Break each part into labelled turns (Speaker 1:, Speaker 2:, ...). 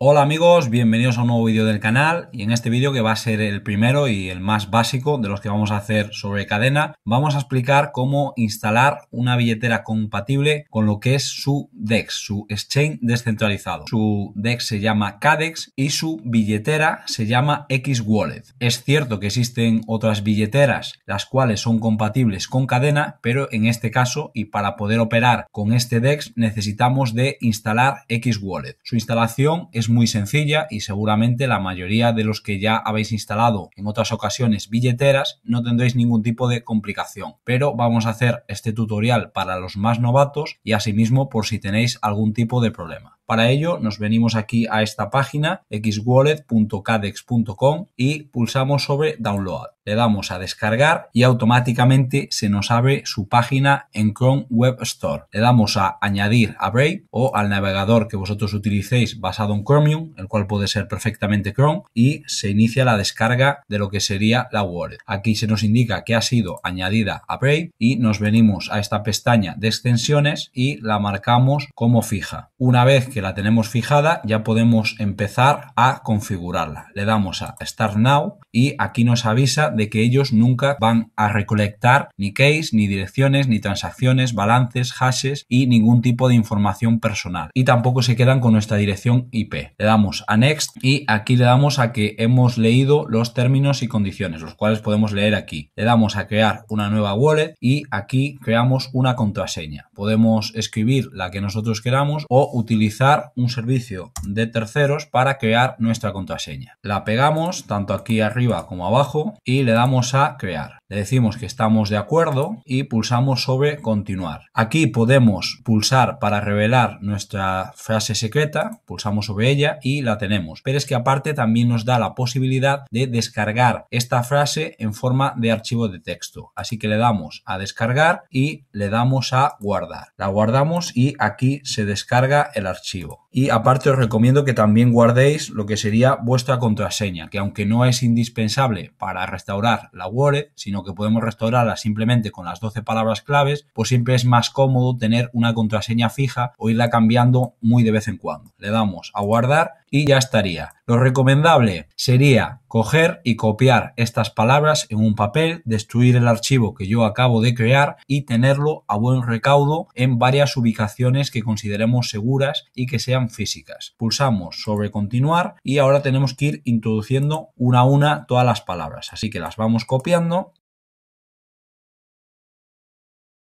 Speaker 1: Hola amigos, bienvenidos a un nuevo vídeo del canal y en este vídeo que va a ser el primero y el más básico de los que vamos a hacer sobre cadena, vamos a explicar cómo instalar una billetera compatible con lo que es su DEX, su exchange descentralizado. Su DEX se llama CADEX y su billetera se llama XWallet. Es cierto que existen otras billeteras las cuales son compatibles con cadena, pero en este caso y para poder operar con este DEX necesitamos de instalar XWallet. Su instalación es muy sencilla y seguramente la mayoría de los que ya habéis instalado en otras ocasiones billeteras no tendréis ningún tipo de complicación. Pero vamos a hacer este tutorial para los más novatos y asimismo por si tenéis algún tipo de problema. Para ello nos venimos aquí a esta página xwallet.cadex.com y pulsamos sobre Download. Le damos a descargar y automáticamente se nos abre su página en Chrome Web Store. Le damos a añadir a Brave o al navegador que vosotros utilicéis basado en Chromium, el cual puede ser perfectamente Chrome, y se inicia la descarga de lo que sería la wallet. Aquí se nos indica que ha sido añadida a Brave y nos venimos a esta pestaña de extensiones y la marcamos como fija. Una vez que la tenemos fijada, ya podemos empezar a configurarla. Le damos a Start Now y aquí nos avisa de que ellos nunca van a recolectar ni case, ni direcciones, ni transacciones, balances, hashes y ningún tipo de información personal. Y tampoco se quedan con nuestra dirección IP. Le damos a Next y aquí le damos a que hemos leído los términos y condiciones, los cuales podemos leer aquí. Le damos a crear una nueva wallet y aquí creamos una contraseña. Podemos escribir la que nosotros queramos o utilizar un servicio de terceros para crear nuestra contraseña. La pegamos tanto aquí arriba como abajo y le damos a crear le decimos que estamos de acuerdo y pulsamos sobre continuar. Aquí podemos pulsar para revelar nuestra frase secreta, pulsamos sobre ella y la tenemos. Pero es que aparte también nos da la posibilidad de descargar esta frase en forma de archivo de texto. Así que le damos a descargar y le damos a guardar. La guardamos y aquí se descarga el archivo. Y aparte os recomiendo que también guardéis lo que sería vuestra contraseña, que aunque no es indispensable para restaurar la wallet, sino que podemos restaurarla simplemente con las 12 palabras claves, pues siempre es más cómodo tener una contraseña fija o irla cambiando muy de vez en cuando. Le damos a guardar y ya estaría. Lo recomendable sería coger y copiar estas palabras en un papel, destruir el archivo que yo acabo de crear y tenerlo a buen recaudo en varias ubicaciones que consideremos seguras y que sean físicas. Pulsamos sobre continuar y ahora tenemos que ir introduciendo una a una todas las palabras. Así que las vamos copiando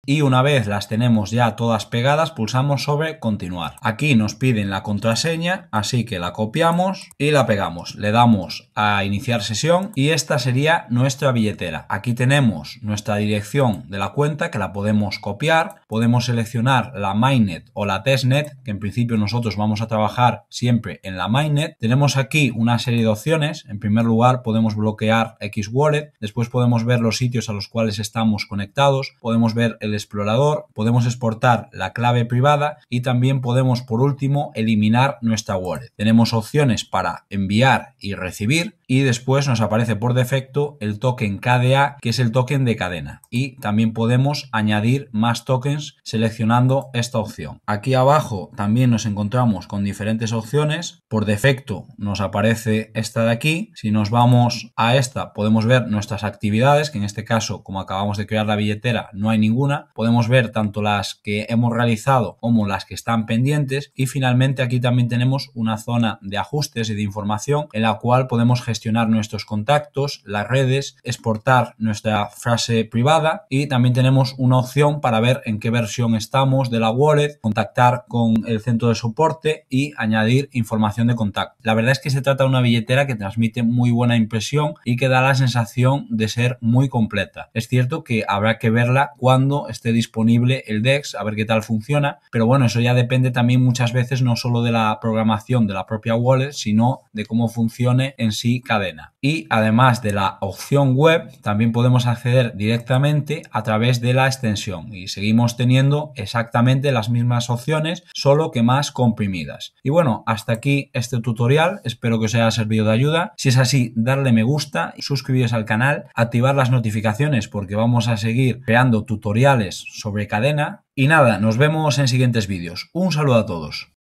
Speaker 1: y una vez las tenemos ya todas pegadas pulsamos sobre continuar. Aquí nos piden la contraseña así que la copiamos y la pegamos. Le damos a iniciar sesión y esta sería nuestra billetera. Aquí tenemos nuestra dirección de la cuenta que la podemos copiar. Podemos seleccionar la mainnet o la testnet que en principio nosotros vamos a trabajar siempre en la mainnet. Tenemos aquí una serie de opciones. En primer lugar podemos bloquear X Wallet. Después podemos ver los sitios a los cuales estamos conectados. Podemos ver el explorador, podemos exportar la clave privada y también podemos por último eliminar nuestra wallet. Tenemos opciones para enviar y recibir y después nos aparece por defecto el token KDA que es el token de cadena y también podemos añadir más tokens seleccionando esta opción. Aquí abajo también nos encontramos con diferentes opciones. Por defecto nos aparece esta de aquí. Si nos vamos a esta podemos ver nuestras actividades que en este caso como acabamos de crear la billetera no hay ninguna podemos ver tanto las que hemos realizado como las que están pendientes y finalmente aquí también tenemos una zona de ajustes y de información en la cual podemos gestionar nuestros contactos, las redes, exportar nuestra frase privada y también tenemos una opción para ver en qué versión estamos de la wallet, contactar con el centro de soporte y añadir información de contacto. La verdad es que se trata de una billetera que transmite muy buena impresión y que da la sensación de ser muy completa. Es cierto que habrá que verla cuando esté disponible el DEX, a ver qué tal funciona. Pero bueno, eso ya depende también muchas veces no solo de la programación de la propia wallet, sino de cómo funcione en sí cadena y además de la opción web también podemos acceder directamente a través de la extensión y seguimos teniendo exactamente las mismas opciones solo que más comprimidas. Y bueno, hasta aquí este tutorial, espero que os haya servido de ayuda. Si es así, darle me gusta, suscribiros al canal, activar las notificaciones porque vamos a seguir creando tutoriales sobre cadena. Y nada, nos vemos en siguientes vídeos. Un saludo a todos.